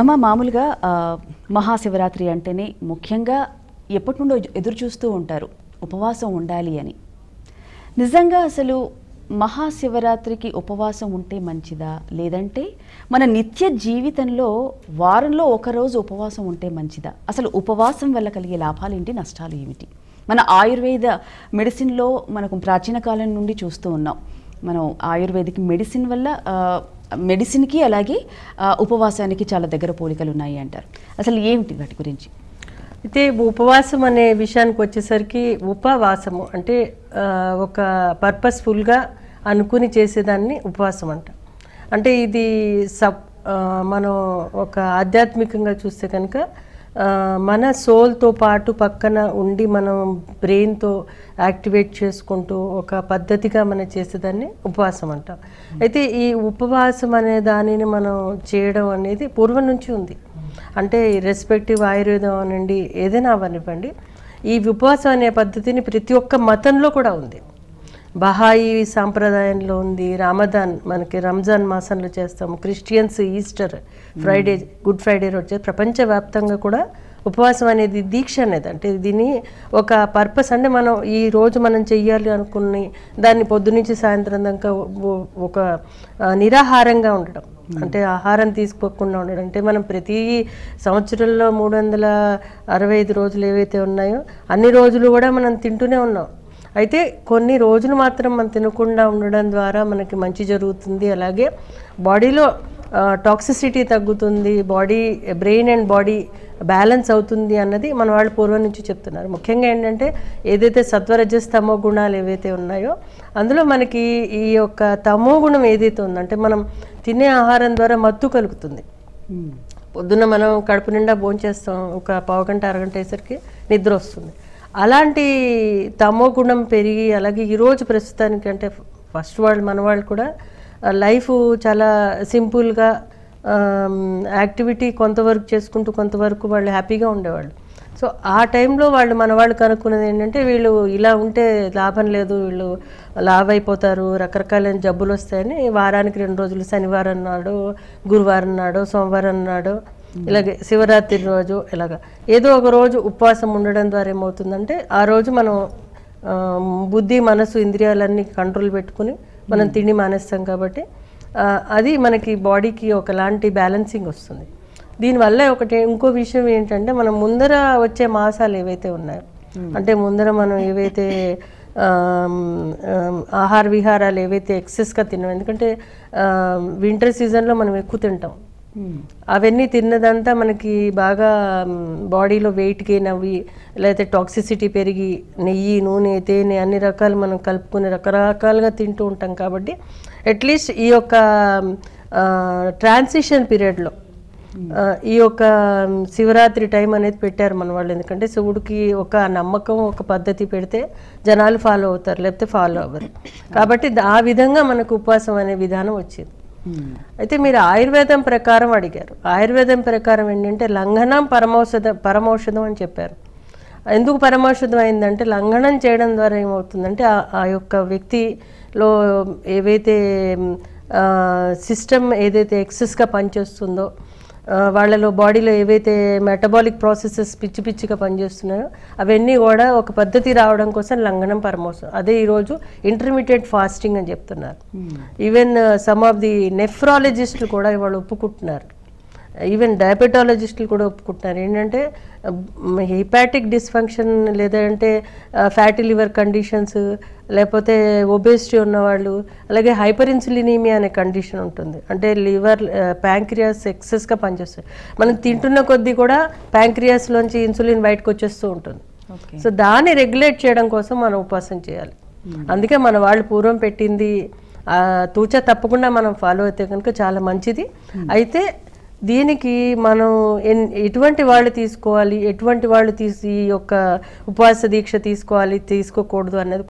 అమ్మ మామూలుగా మహాశివరాత్రి అంటేనే ముఖ్యంగా ఎప్పటి నుండో ఎదురు చూస్తూ ఉంటారు ఉపవాసం ఉండాలి అని నిజంగా అసలు మహాశివరాత్రికి ఉపవాసం ఉంటే మంచిదా లేదంటే మన నిత్య జీవితంలో వారంలో ఒకరోజు ఉపవాసం ఉంటే మంచిదా అసలు ఉపవాసం వల్ల కలిగే లాభాలు ఏంటి నష్టాలు ఏమిటి మన ఆయుర్వేద మెడిసిన్లో మనకు ప్రాచీన కాలం నుండి చూస్తూ ఉన్నాం మనం ఆయుర్వేదిక్ మెడిసిన్ వల్ల మెడిసిన్కి అలాగే ఉపవాసానికి చాలా దగ్గర పోలికలు ఉన్నాయి అంటారు అసలు ఏమిటి వాటి గురించి అయితే ఉపవాసం అనే విషయానికి వచ్చేసరికి ఉపవాసము అంటే ఒక పర్పస్ఫుల్గా అనుకుని చేసేదాన్ని ఉపవాసం అంట అంటే ఇది సబ్ మనం ఒక ఆధ్యాత్మికంగా చూస్తే కనుక మన సోల్తో పాటు పక్కన ఉండి మనం బ్రెయిన్తో యాక్టివేట్ చేసుకుంటూ ఒక పద్ధతిగా మనం చేసేదాన్ని ఉపవాసం అంటాం అయితే ఈ ఉపవాసం అనే దానిని మనం చేయడం అనేది పూర్వం నుంచి ఉంది అంటే రెస్పెక్టివ్ ఆయుర్వేదం అనండి ఏదైనా అవనివ్వండి ఈ ఉపవాసం అనే పద్ధతిని ప్రతి ఒక్క మతంలో కూడా ఉంది బహాయి సాంప్రదాయంలో ఉంది రామదాన్ మనకి రంజాన్ మాసంలో చేస్తాము Christians Easter Friday Good Friday రోజు ప్రపంచవ్యాప్తంగా కూడా ఉపవాసం అనేది దీక్ష అనేది అంటే దీని ఒక పర్పస్ అంటే మనం ఈ రోజు మనం చెయ్యాలి అనుకుని దాన్ని పొద్దునుంచి సాయంత్రం దాకా ఒక నిరాహారంగా ఉండడం అంటే ఆహారం తీసుకోకుండా ఉండడం అంటే మనం ప్రతి సంవత్సరంలో మూడు వందల అరవై ఐదు రోజులు ఏవైతే ఉన్నాయో అన్ని రోజులు కూడా మనం తింటూనే ఉన్నాం అయితే కొన్ని రోజులు మాత్రం మనం తినకుండా ఉండడం ద్వారా మనకి మంచి జరుగుతుంది అలాగే బాడీలో టాక్సిసిటీ తగ్గుతుంది body brain and body balance అవుతుంది అన్నది మన వాళ్ళు పూర్వం నుంచి చెప్తున్నారు ముఖ్యంగా ఏంటంటే ఏదైతే సత్వరజస్తమో గుణాలు ఏవైతే ఉన్నాయో అందులో మనకి ఈ యొక్క తమో గుణం ఏదైతే ఉందంటే మనం తినే ఆహారం ద్వారా మత్తు కలుగుతుంది పొద్దున్న మనం కడుపు నిండా భోంచేస్తాం ఒక పావు గంట అరగంట వేసరికి నిద్ర వస్తుంది అలాంటి తమో గుణం పెరిగి అలాగే ఈరోజు ప్రస్తుతానికి అంటే ఫస్ట్ వాళ్ళు మన వాళ్ళు కూడా లైఫ్ చాలా సింపుల్గా యాక్టివిటీ కొంతవరకు చేసుకుంటూ కొంతవరకు వాళ్ళు హ్యాపీగా ఉండేవాళ్ళు సో ఆ టైంలో వాళ్ళు మన వాళ్ళు కనుక్కున్నది ఏంటంటే వీళ్ళు ఇలా ఉంటే లాభం లేదు వీళ్ళు లాభ అయిపోతారు రకరకాలైన జబ్బులు వస్తాయని వారానికి రెండు రోజులు శనివారం నాడు గురువారం నాడు సోమవారం నాడు ఇలాగే శివరాత్రి రోజు ఇలాగ ఏదో ఒక రోజు ఉపవాసం ఉండడం ద్వారా ఏమవుతుందంటే ఆ రోజు మనం బుద్ధి మనసు ఇంద్రియాలన్నీ కంట్రోల్ పెట్టుకుని మనం తిండి మానేస్తాం కాబట్టి అది మనకి బాడీకి ఒకలాంటి బ్యాలెన్సింగ్ వస్తుంది దీనివల్ల ఒకటి ఇంకో విషయం ఏంటంటే మనం ముందర వచ్చే మాసాలు ఏవైతే ఉన్నాయో అంటే ముందర మనం ఏవైతే ఆహార విహారాలు ఏవైతే ఎక్సెస్గా తిన్నాం ఎందుకంటే వింటర్ సీజన్లో మనం ఎక్కువ తింటాం అవన్నీ తిన్నదంతా మనకి బాగా బాడీలో వెయిట్ గెయిన్ అవి లేకపోతే టాక్సిసిటీ పెరిగి నెయ్యి నూనె తేనె అన్ని రకాలు మనం కలుపుకుని రకరకాలుగా తింటూ ఉంటాం కాబట్టి అట్లీస్ట్ ఈ యొక్క ట్రాన్సిషన్ పీరియడ్లో ఈ యొక్క శివరాత్రి టైం అనేది పెట్టారు మన వాళ్ళు ఎందుకంటే శివుడికి ఒక నమ్మకం ఒక పద్ధతి పెడితే జనాలు ఫాలో అవుతారు లేకపోతే ఫాలో అవ్వరు కాబట్టి ఆ విధంగా మనకు ఉపవాసం అనే విధానం వచ్చింది అయితే మీరు ఆయుర్వేదం ప్రకారం అడిగారు ఆయుర్వేదం ప్రకారం ఏంటంటే లంఘనం పరమౌషధ పరమౌషధం అని చెప్పారు ఎందుకు పరమౌషధం అయిందంటే లంఘనం చేయడం ద్వారా ఏమవుతుందంటే ఆ యొక్క వ్యక్తిలో ఏవైతే సిస్టమ్ ఏదైతే ఎక్సెస్గా పనిచేస్తుందో వాళ్ళలో బాడీలో ఏవైతే మెటబాలిక్ ప్రాసెసెస్ పిచ్చి పిచ్చిగా పనిచేస్తున్నాయో అవన్నీ కూడా ఒక పద్ధతి రావడం కోసం లంఘనం పరమోసం అదే ఈరోజు ఇంటర్మీడియట్ ఫాస్టింగ్ అని చెప్తున్నారు ఈవెన్ సమ్ ఆఫ్ ది నెఫ్రాలజిస్టులు కూడా ఇవాళ ఒప్పుకుంటున్నారు ఈవెన్ డయాబెటాలజిస్టులు కూడా ఒప్పుకుంటున్నారు ఏంటంటే హిపాటిక్ డిస్ఫంక్షన్ లేదంటే ఫ్యాటీ లివర్ కండిషన్స్ లేకపోతే ఒబేసిటీ ఉన్నవాళ్ళు అలాగే హైపర్ ఇన్సులినీమియా అనే కండిషన్ ఉంటుంది అంటే లివర్ ప్యాంక్రియాస్ ఎక్సెస్గా పనిచేస్తాయి మనం తింటున్న కొద్దీ కూడా ప్యాంక్రియాస్లోంచి ఇన్సులిన్ బయటకు వచ్చేస్తూ ఉంటుంది సో దాన్ని రెగ్యులేట్ చేయడం కోసం మనం ఉపాసం చేయాలి hmm. అందుకే మన వాళ్ళు పూర్వం పెట్టింది తూచ తప్పకుండా మనం ఫాలో అయితే కనుక చాలా మంచిది hmm. అయితే దీనికి మనం ఎటువంటి వాళ్ళు తీసుకోవాలి ఎటువంటి వాళ్ళు తీసి యొక్క ఉపవాస దీక్ష తీసుకోవాలి తీసుకోకూడదు అన్నది